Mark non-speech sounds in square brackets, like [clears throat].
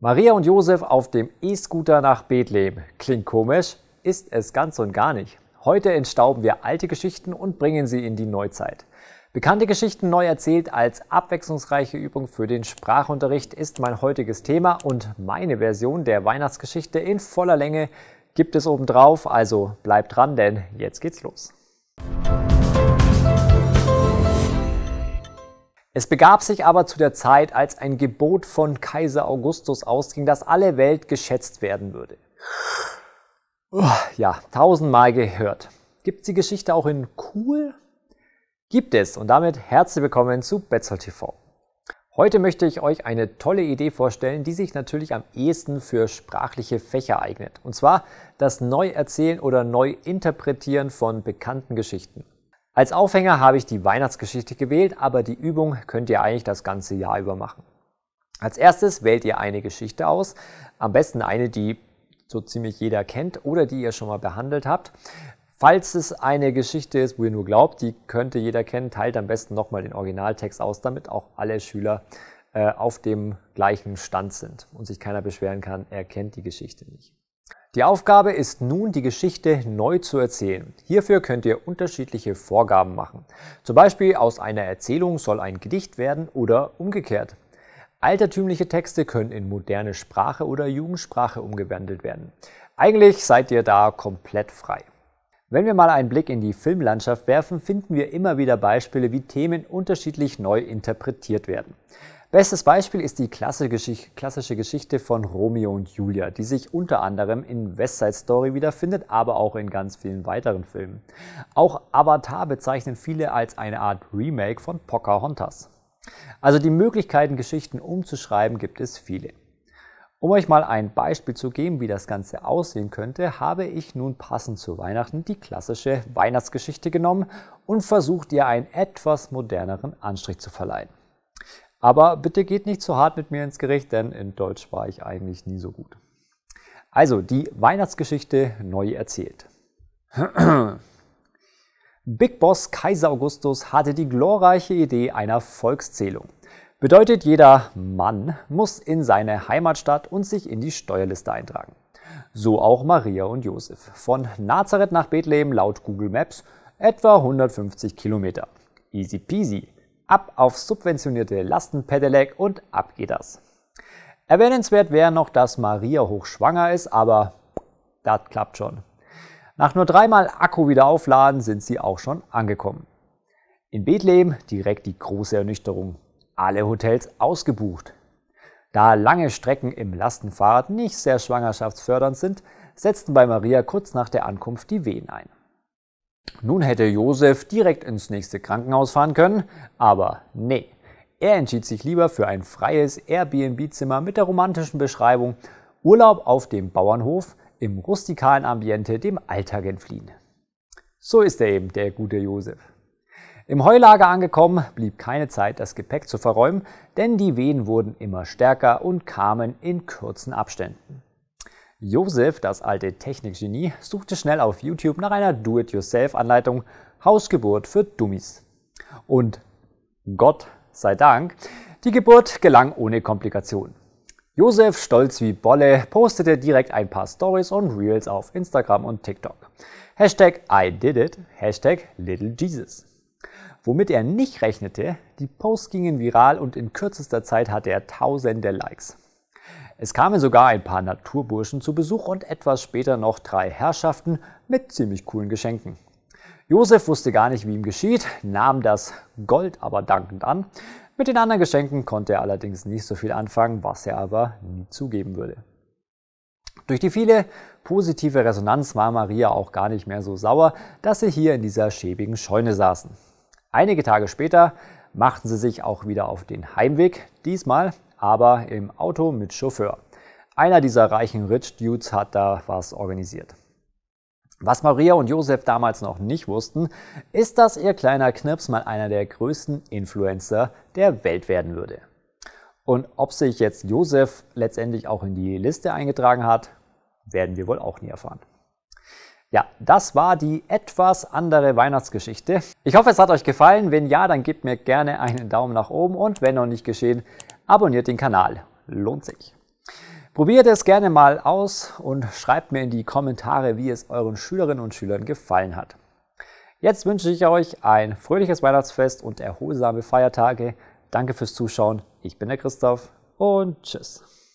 Maria und Josef auf dem E-Scooter nach Bethlehem. Klingt komisch, ist es ganz und gar nicht. Heute entstauben wir alte Geschichten und bringen sie in die Neuzeit. Bekannte Geschichten neu erzählt als abwechslungsreiche Übung für den Sprachunterricht ist mein heutiges Thema und meine Version der Weihnachtsgeschichte in voller Länge gibt es obendrauf, also bleibt dran, denn jetzt geht's los. Es begab sich aber zu der Zeit, als ein Gebot von Kaiser Augustus ausging, dass alle Welt geschätzt werden würde. Oh, ja, tausendmal gehört. Gibt's die Geschichte auch in cool? Gibt es und damit herzlich willkommen zu Betzel TV. Heute möchte ich euch eine tolle Idee vorstellen, die sich natürlich am ehesten für sprachliche Fächer eignet. Und zwar das Neuerzählen oder Neuinterpretieren von bekannten Geschichten. Als Aufhänger habe ich die Weihnachtsgeschichte gewählt, aber die Übung könnt ihr eigentlich das ganze Jahr über machen. Als erstes wählt ihr eine Geschichte aus, am besten eine, die so ziemlich jeder kennt oder die ihr schon mal behandelt habt. Falls es eine Geschichte ist, wo ihr nur glaubt, die könnte jeder kennen, teilt am besten nochmal den Originaltext aus, damit auch alle Schüler äh, auf dem gleichen Stand sind und sich keiner beschweren kann, er kennt die Geschichte nicht. Die Aufgabe ist nun, die Geschichte neu zu erzählen. Hierfür könnt ihr unterschiedliche Vorgaben machen. Zum Beispiel aus einer Erzählung soll ein Gedicht werden oder umgekehrt. Altertümliche Texte können in moderne Sprache oder Jugendsprache umgewandelt werden. Eigentlich seid ihr da komplett frei. Wenn wir mal einen Blick in die Filmlandschaft werfen, finden wir immer wieder Beispiele, wie Themen unterschiedlich neu interpretiert werden. Bestes Beispiel ist die klassische Geschichte von Romeo und Julia, die sich unter anderem in West Side Story wiederfindet, aber auch in ganz vielen weiteren Filmen. Auch Avatar bezeichnen viele als eine Art Remake von Pocahontas. Also die Möglichkeiten, Geschichten umzuschreiben, gibt es viele. Um euch mal ein Beispiel zu geben, wie das Ganze aussehen könnte, habe ich nun passend zu Weihnachten die klassische Weihnachtsgeschichte genommen und versucht ihr einen etwas moderneren Anstrich zu verleihen. Aber bitte geht nicht zu hart mit mir ins Gericht, denn in Deutsch war ich eigentlich nie so gut. Also die Weihnachtsgeschichte neu erzählt. [clears throat] Big Boss Kaiser Augustus hatte die glorreiche Idee einer Volkszählung. Bedeutet, jeder Mann muss in seine Heimatstadt und sich in die Steuerliste eintragen. So auch Maria und Josef. Von Nazareth nach Bethlehem laut Google Maps etwa 150 Kilometer. Easy peasy ab auf subventionierte Lastenpedelec und ab geht das. Erwähnenswert wäre noch, dass Maria hochschwanger ist, aber das klappt schon. Nach nur dreimal Akku wieder aufladen sind sie auch schon angekommen. In Bethlehem direkt die große Ernüchterung. Alle Hotels ausgebucht. Da lange Strecken im Lastenfahrrad nicht sehr schwangerschaftsfördernd sind, setzten bei Maria kurz nach der Ankunft die Wehen ein. Nun hätte Josef direkt ins nächste Krankenhaus fahren können, aber nee. Er entschied sich lieber für ein freies Airbnb-Zimmer mit der romantischen Beschreibung Urlaub auf dem Bauernhof im rustikalen Ambiente dem Alltag entfliehen. So ist er eben, der gute Josef. Im Heulager angekommen, blieb keine Zeit, das Gepäck zu verräumen, denn die Wehen wurden immer stärker und kamen in kurzen Abständen. Josef, das alte Technikgenie, suchte schnell auf YouTube nach einer Do-it-yourself-Anleitung Hausgeburt für Dummies. Und Gott sei Dank, die Geburt gelang ohne Komplikationen. Josef, stolz wie Bolle, postete direkt ein paar Stories und Reels auf Instagram und TikTok. Hashtag I did it, Hashtag Little Jesus. Womit er nicht rechnete, die Posts gingen viral und in kürzester Zeit hatte er tausende Likes. Es kamen sogar ein paar Naturburschen zu Besuch und etwas später noch drei Herrschaften mit ziemlich coolen Geschenken. Josef wusste gar nicht, wie ihm geschieht, nahm das Gold aber dankend an. Mit den anderen Geschenken konnte er allerdings nicht so viel anfangen, was er aber nie zugeben würde. Durch die viele positive Resonanz war Maria auch gar nicht mehr so sauer, dass sie hier in dieser schäbigen Scheune saßen. Einige Tage später machten sie sich auch wieder auf den Heimweg, diesmal aber im Auto mit Chauffeur. Einer dieser reichen Rich Dudes hat da was organisiert. Was Maria und Josef damals noch nicht wussten, ist, dass ihr kleiner Knips mal einer der größten Influencer der Welt werden würde. Und ob sich jetzt Josef letztendlich auch in die Liste eingetragen hat, werden wir wohl auch nie erfahren. Ja, das war die etwas andere Weihnachtsgeschichte. Ich hoffe, es hat euch gefallen. Wenn ja, dann gebt mir gerne einen Daumen nach oben und wenn noch nicht geschehen, Abonniert den Kanal, lohnt sich. Probiert es gerne mal aus und schreibt mir in die Kommentare, wie es euren Schülerinnen und Schülern gefallen hat. Jetzt wünsche ich euch ein fröhliches Weihnachtsfest und erholsame Feiertage. Danke fürs Zuschauen. Ich bin der Christoph und tschüss.